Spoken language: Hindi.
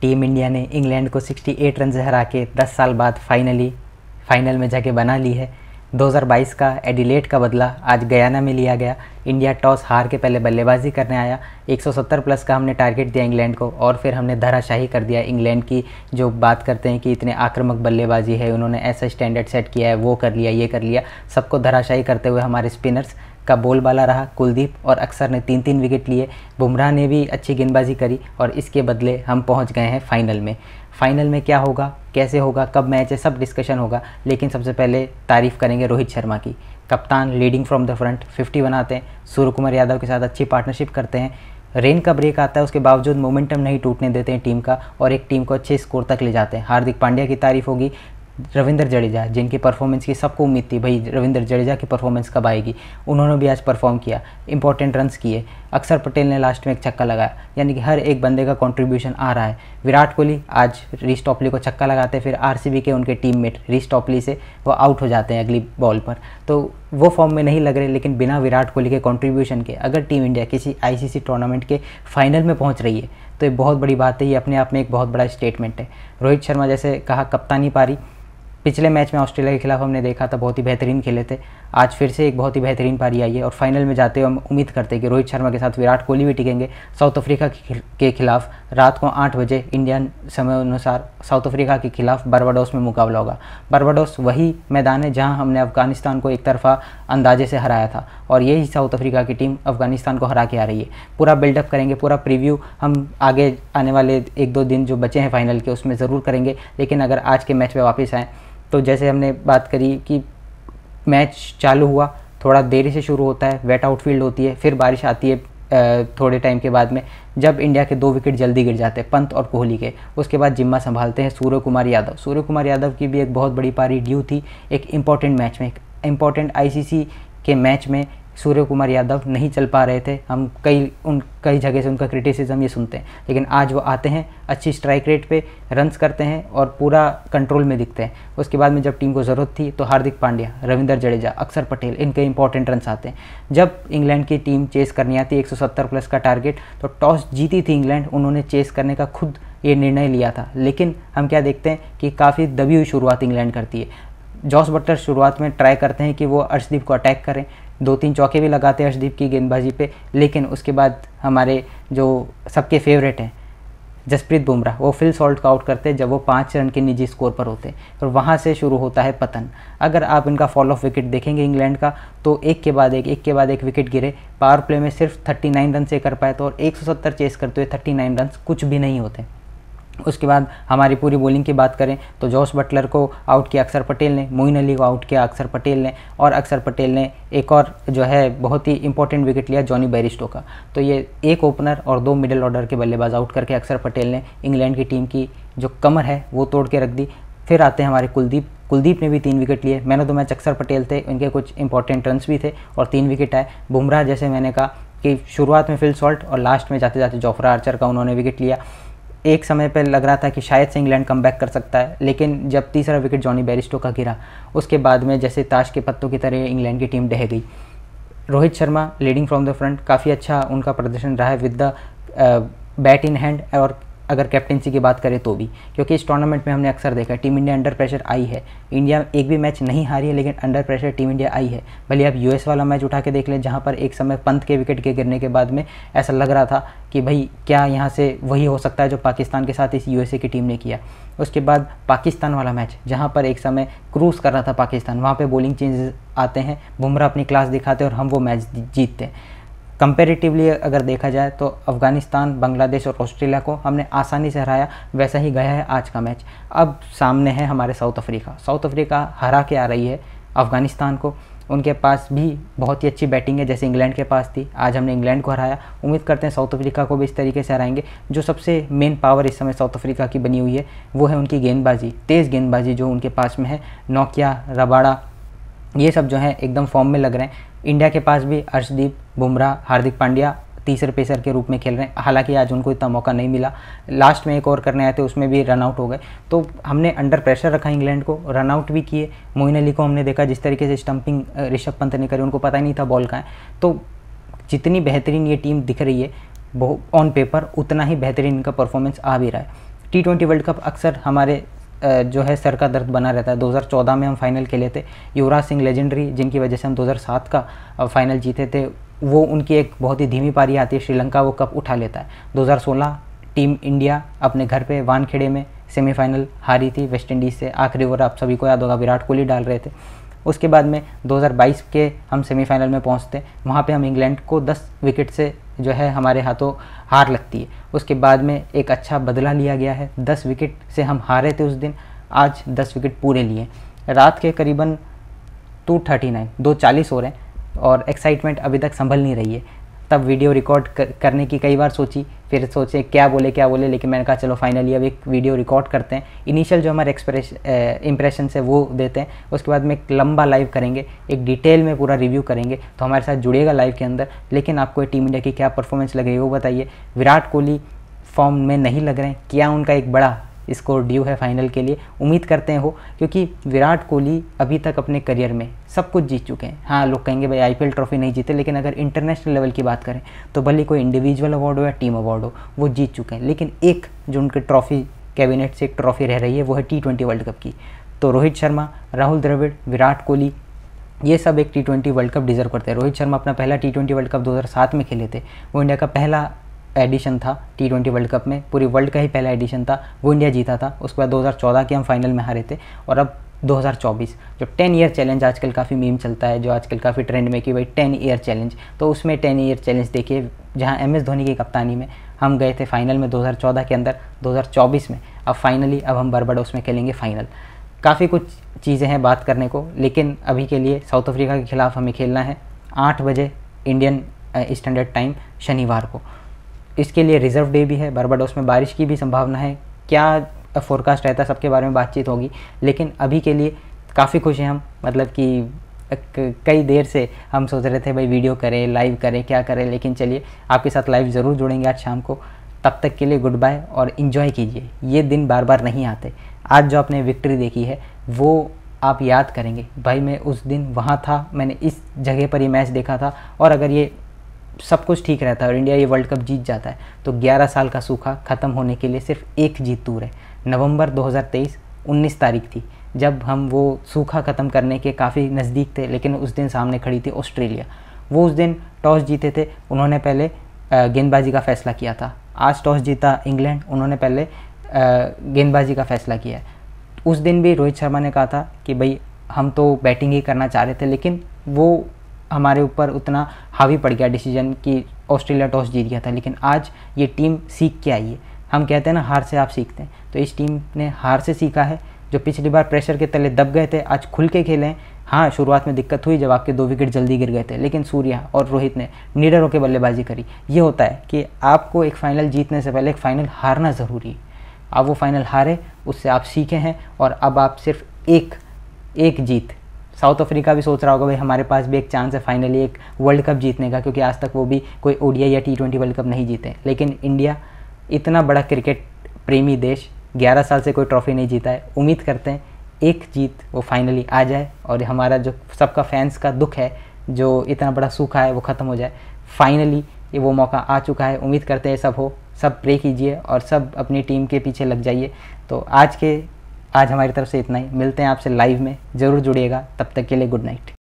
टीम इंडिया ने इंग्लैंड को 68 रन से हरा के दस साल बाद फाइनली फाइनल में जगह बना ली है 2022 का एडिलेट का बदला आज गयाना में लिया गया इंडिया टॉस हार के पहले बल्लेबाजी करने आया 170 प्लस का हमने टारगेट दिया इंग्लैंड को और फिर हमने धराशाही कर दिया इंग्लैंड की जो बात करते हैं कि इतने आक्रामक बल्लेबाजी है उन्होंने ऐसा स्टैंडर्ड सेट किया है वो कर लिया ये कर लिया सबको धराशाही करते हुए हमारे स्पिनर्स का बोलबाला रहा कुलदीप और अक्सर ने तीन तीन विकेट लिए बुमराह ने भी अच्छी गेंदबाजी करी और इसके बदले हम पहुंच गए हैं फाइनल में फाइनल में क्या होगा कैसे होगा कब मैच है सब डिस्कशन होगा लेकिन सबसे पहले तारीफ़ करेंगे रोहित शर्मा की कप्तान लीडिंग फ्रॉम द फ्रंट 50 बनाते हैं सूर्य कुमार यादव के साथ अच्छी पार्टनरशिप करते हैं रेन का ब्रेक आता है उसके बावजूद मोमेंटम नहीं टूटने देते हैं टीम का और एक टीम को अच्छे स्कोर तक ले जाते हैं हार्दिक पांड्या की तारीफ होगी रविंद्र जडेजा जिनकी परफॉर्मेंस की सबको उम्मीद थी भाई रविंद्र जडेजा की परफॉर्मेंस कब आएगी उन्होंने भी आज परफॉर्म किया इंपॉर्टेंट रन्स किए अक्षर पटेल ने लास्ट में एक छक्का लगाया यानी कि हर एक बंदे का कंट्रीब्यूशन आ रहा है विराट कोहली आज रीस टॉपली को छक्का लगाते फिर आर के उनके टीम मेट रीस टॉपली से वो आउट हो जाते हैं अगली बॉल पर तो वो फॉर्म में नहीं लग रहे लेकिन बिना विराट कोहली के कॉन्ट्रीब्यूशन के अगर टीम इंडिया किसी आई टूर्नामेंट के फाइनल में पहुँच रही है तो ये बहुत बड़ी बात है ये अपने आप में एक बहुत बड़ा स्टेटमेंट है रोहित शर्मा जैसे कहा कप्तानी पारी पिछले मैच में ऑस्ट्रेलिया के खिलाफ हमने देखा था बहुत ही बेहतरीन खेले थे आज फिर से एक बहुत ही बेहतरीन पारी आई है और फाइनल में जाते हुए हम उम्मीद करते हैं कि रोहित शर्मा के साथ विराट कोहली भी टिकेंगे साउथ अफ्रीका के खिलाफ रात को आठ बजे इंडियन समय अनुसार साउथ अफ्रीका के खिलाफ बर्बाडोस में मुकाबला होगा बर्बाडोस वही मैदान है जहाँ हमने अफगानिस्तान को एक तरफा अंदाजे से हराया था और यही साउथ अफ्रीका की टीम अफगानिस्तान को हरा के आ रही है पूरा बिल्डअप करेंगे पूरा प्रीव्यू हम आगे आने वाले एक दो दिन जो बचे हैं फाइनल के उसमें ज़रूर करेंगे लेकिन अगर आज के मैच में वापस आएँ तो जैसे हमने बात करी कि मैच चालू हुआ थोड़ा देरी से शुरू होता है वेट आउटफील्ड होती है फिर बारिश आती है थोड़े टाइम के बाद में जब इंडिया के दो विकेट जल्दी गिर जाते हैं पंत और कोहली के उसके बाद जिम्मा संभालते हैं सूर्य कुमार यादव सूर्य कुमार यादव की भी एक बहुत बड़ी पारी ड्यू थी एक इम्पॉर्टेंट मैच में एक इम्पॉर्टेंट आईसीसी के मैच में सूर्य कुमार यादव नहीं चल पा रहे थे हम कई उन कई जगह से उनका क्रिटिसिज्म ये सुनते हैं लेकिन आज वो आते हैं अच्छी स्ट्राइक रेट पे रन्स करते हैं और पूरा कंट्रोल में दिखते हैं उसके बाद में जब टीम को ज़रूरत थी तो हार्दिक पांड्या रविंदर जडेजा अक्षर पटेल इनके इंपॉर्टेंट रन्स आते हैं जब इंग्लैंड की टीम चेस करनी आती 170 प्लस का टारगेट तो टॉस जीती थी इंग्लैंड उन्होंने चेस करने का खुद ये निर्णय लिया था लेकिन हम क्या देखते हैं कि काफ़ी दबी हुई शुरुआत इंग्लैंड करती है जॉस बट्टर शुरुआत में ट्राई करते हैं कि वो अर्शदीप को अटैक करें दो तीन चौके भी लगाते हर्षदीप की गेंदबाजी पे लेकिन उसके बाद हमारे जो सबके फेवरेट हैं जसप्रीत बुमराह वो फिल सॉल्ट को आउट करते जब वो पाँच रन के निजी स्कोर पर होते और वहाँ से शुरू होता है पतन अगर आप इनका फॉल ऑफ विकेट देखेंगे इंग्लैंड का तो एक के बाद एक एक के बाद एक विकेट गिरे पावर प्ले में सिर्फ 39 रन से कर पाए तो और 170 चेस करते हुए 39 रन कुछ भी नहीं होते उसके बाद हमारी पूरी बॉलिंग की बात करें तो जॉस बटलर को आउट किया अक्षर पटेल ने मोइन अली को आउट किया अक्षर पटेल ने और अक्षर पटेल ने एक और जो है बहुत ही इंपॉर्टेंट विकेट लिया जॉनी बैरिस्टो का तो ये एक ओपनर और दो मिडिल ऑर्डर के बल्लेबाज आउट करके अक्षर पटेल ने इंग्लैंड की टीम की जो कमर है वो तोड़ के रख दी फिर आते हैं हमारे कुलदीप कुलदीप ने भी तीन विकेट लिए मैंने तो मैच अक्षर पटेल थे उनके कुछ इंपॉर्टेंट रन्स भी थे और तीन विकेट आए बुमराह जैसे मैंने कहा कि शुरुआत में फिल सॉल्ट और लास्ट में जाते जाते जोफ्रा आर्चर का उन्होंने विकेट लिया एक समय पर लग रहा था कि शायद से इंग्लैंड कम कर सकता है लेकिन जब तीसरा विकेट जॉनी बैरिस्टो का गिरा उसके बाद में जैसे ताश के पत्तों की तरह इंग्लैंड की टीम डह गई Rohit Sharma leading from the front काफ़ी अच्छा उनका प्रदर्शन रहा है with the bat in hand और अगर कैप्टनसी की बात करें तो भी क्योंकि इस टूर्नामेंट में हमने अक्सर देखा टीम इंडिया अंडर प्रेशर आई है इंडिया एक भी मैच नहीं हारी है लेकिन अंडर प्रेशर टीम इंडिया आई है भले आप यूएस वाला मैच उठा के देख लें जहाँ पर एक समय पंत के विकेट के गिरने के बाद में ऐसा लग रहा था कि भाई क्या यहाँ से वही हो सकता है जो पाकिस्तान के साथ इस यू की टीम ने किया उसके बाद पाकिस्तान वाला मैच जहाँ पर एक समय क्रूज़ कर रहा था पाकिस्तान वहाँ पर बॉलिंग चेंजेस आते हैं बुमराह अपनी क्लास दिखाते हैं और हम वो मैच जीतते हैं कंपेरेटिवली अगर देखा जाए तो अफ़गानिस्तान बांग्लादेश और ऑस्ट्रेलिया को हमने आसानी से हराया वैसा ही गया है आज का मैच अब सामने है हमारे साउथ अफ्रीका साउथ अफ्रीका हरा के आ रही है अफ़गानिस्तान को उनके पास भी बहुत ही अच्छी बैटिंग है जैसे इंग्लैंड के पास थी आज हमने इंग्लैंड को हराया उम्मीद करते हैं साउथ अफ्रीका को भी इस तरीके से हराएंगे जो सबसे मेन पावर इस समय साउथ अफ्रीका की बनी हुई है वो है उनकी गेंदबाजी तेज़ गेंदबाजी जो उनके पास में है नोकिया रबाड़ा ये सब जो है एकदम फॉर्म में लग रहे हैं इंडिया के पास भी अर्शदीप बुमराह हार्दिक पांड्या तीसरे पेसर के रूप में खेल रहे हैं हालांकि आज उनको इतना मौका नहीं मिला लास्ट में एक ओवर करने आए थे उसमें भी रन आउट हो गए तो हमने अंडर प्रेशर रखा इंग्लैंड को रन आउट भी किए मोइन अली को हमने देखा जिस तरीके से स्टंपिंग ऋषभ पंत ने करी उनको पता ही नहीं था बॉल का है तो जितनी बेहतरीन ये टीम दिख रही है ऑन पेपर उतना ही बेहतरीन इनका परफॉर्मेंस आ भी रहा है टी ट्वेंटी वर्ल्ड कप अक्सर हमारे जो है सर का दर्द बना रहता है 2014 में हम फाइनल खेले थे युवराज सिंह लेजेंडरी जिनकी वजह से हम 2007 का फाइनल जीते थे वो उनकी एक बहुत ही धीमी पारी आती है श्रीलंका वो कप उठा लेता है 2016 टीम इंडिया अपने घर पे वानखेड़े में सेमीफाइनल हारी थी वेस्ट इंडीज़ से आखिरी ओवर आप सभी को याद होगा विराट कोहली डाल रहे थे उसके बाद में 2022 के हम सेमीफाइनल में पहुंचते हैं वहाँ पे हम इंग्लैंड को 10 विकेट से जो है हमारे हाथों हार लगती है उसके बाद में एक अच्छा बदला लिया गया है 10 विकेट से हम हारे थे उस दिन आज 10 विकेट पूरे लिए रात के करीबन टू थर्टी नाइन दो चालीस हो रहे हैं और एक्साइटमेंट अभी तक संभल नहीं रही है तब वीडियो रिकॉर्ड करने की कई बार सोची फिर सोचे क्या बोले क्या बोले लेकिन मैंने कहा चलो फाइनली अब एक वीडियो रिकॉर्ड करते हैं इनिशियल जो हमारे एक्सप्रेश इंप्रेशन से वो देते हैं उसके बाद में एक लंबा लाइव करेंगे एक डिटेल में पूरा रिव्यू करेंगे तो हमारे साथ जुड़ेगा लाइव के अंदर लेकिन आपको टीम इंडिया की क्या परफॉर्मेंस लगेगी वो बताइए विराट कोहली फॉर्म में नहीं लग रहे हैं क्या उनका एक बड़ा स्कोर ड्यू है फाइनल के लिए उम्मीद करते हैं हो क्योंकि विराट कोहली अभी तक अपने करियर में सब कुछ जीत चुके हैं हाँ लोग कहेंगे भाई आईपीएल ट्रॉफी नहीं जीते लेकिन अगर इंटरनेशनल लेवल की बात करें तो भले कोई इंडिविजुअल अवार्ड हो या टीम अवार्ड हो वो जीत चुके हैं लेकिन एक जो उनकी ट्रॉफी कैबिनेट से एक ट्रॉफी रह रही है वो है टी ट्वेंटी वर्ल्ड कप की तो रोहित शर्मा राहुल द्रविड़ विराट कोहली ये सब एक T twenty World Cup deserve करते हैं रोहित शर्मा अपना पहला टी ट्वेंटी वर्ल्ड कप 2007 में खेले थे वो इंडिया का पहला एडिशन था टी ट्वेंटी वर्ल्ड कप में पूरी वर्ल्ड का ही पहला एडिशन था वो इंडिया जीता था उसके बाद 2014 के हम फाइनल में हारे थे और अब 2024 जो 10 ईयर चैलेंज आजकल काफ़ी मीम चलता है जो आजकल काफ़ी ट्रेंड में कि भाई 10 ईयर चैलेंज तो उसमें 10 ईयर चैलेंज देखिए जहां एम एस धोनी की कप्तानी में हम गए थे फाइनल में 2014 के अंदर 2024 में अब फाइनली अब हम बरबड़ उसमें खेलेंगे फाइनल काफ़ी कुछ चीज़ें हैं बात करने को लेकिन अभी के लिए साउथ अफ्रीका के खिलाफ हमें खेलना है आठ बजे इंडियन स्टैंडर्ड टाइम शनिवार को इसके लिए रिजर्व डे भी है बारबाडोस में बारिश की भी संभावना है क्या फोरकास्ट रहता है सबके बारे में बातचीत होगी लेकिन अभी के लिए काफ़ी खुश हैं हम मतलब कि कई देर से हम सोच रहे थे भाई वीडियो करें लाइव करें क्या करें लेकिन चलिए आपके साथ लाइव ज़रूर जुड़ेंगे आज शाम को तब तक के लिए गुड बाय और इन्जॉय कीजिए ये दिन बार बार नहीं आते आज जो आपने विक्ट्री देखी है वो आप याद करेंगे भाई मैं उस दिन वहाँ था मैंने इस जगह पर ये मैच देखा था और अगर ये सब कुछ ठीक रहता है और इंडिया ये वर्ल्ड कप जीत जाता है तो 11 साल का सूखा ख़त्म होने के लिए सिर्फ एक जीत दूर है नवंबर 2023 19 तारीख थी जब हम वो सूखा ख़त्म करने के काफ़ी नज़दीक थे लेकिन उस दिन सामने खड़ी थी ऑस्ट्रेलिया वो उस दिन टॉस जीते थे उन्होंने पहले गेंदबाजी का फैसला किया था आज टॉस जीता इंग्लैंड उन्होंने पहले गेंदबाजी का फैसला किया है उस दिन भी रोहित शर्मा ने कहा था कि भाई हम तो बैटिंग ही करना चाह रहे थे लेकिन वो हमारे ऊपर उतना हावी पड़ गया डिसीजन कि ऑस्ट्रेलिया टॉस जीत गया था लेकिन आज ये टीम सीख के आई है हम कहते हैं ना हार से आप सीखते हैं तो इस टीम ने हार से सीखा है जो पिछली बार प्रेशर के तले दब गए थे आज खुल के खेले हैं हाँ शुरुआत में दिक्कत हुई जब आपके दो विकेट जल्दी गिर गए थे लेकिन सूर्या और रोहित ने निडर होकर बल्लेबाजी करी ये होता है कि आपको एक फ़ाइनल जीतने से पहले एक फ़ाइनल हारना ज़रूरी है आप वो फ़ाइनल हारे उससे आप सीखे हैं और अब आप सिर्फ एक एक जीत साउथ अफ्रीका भी सोच रहा होगा भाई हमारे पास भी एक चांस है फाइनली एक वर्ल्ड कप जीतने का क्योंकि आज तक वो भी कोई ओडिया या टी ट्वेंटी वर्ल्ड कप नहीं जीते लेकिन इंडिया इतना बड़ा क्रिकेट प्रेमी देश ग्यारह साल से कोई ट्रॉफी नहीं जीता है उम्मीद करते हैं एक जीत वो फाइनली आ जाए और हमारा जो सबका फैंस का दुख है जो इतना बड़ा सूखा है वो ख़त्म हो जाए फाइनली ये वो मौका आ चुका है उम्मीद करते हैं सब हो सब प्रे कीजिए और सब अपनी टीम के पीछे लग जाइए तो आज के आज हमारी तरफ से इतना ही मिलते हैं आपसे लाइव में ज़रूर जुड़िएगा तब तक के लिए गुड नाइट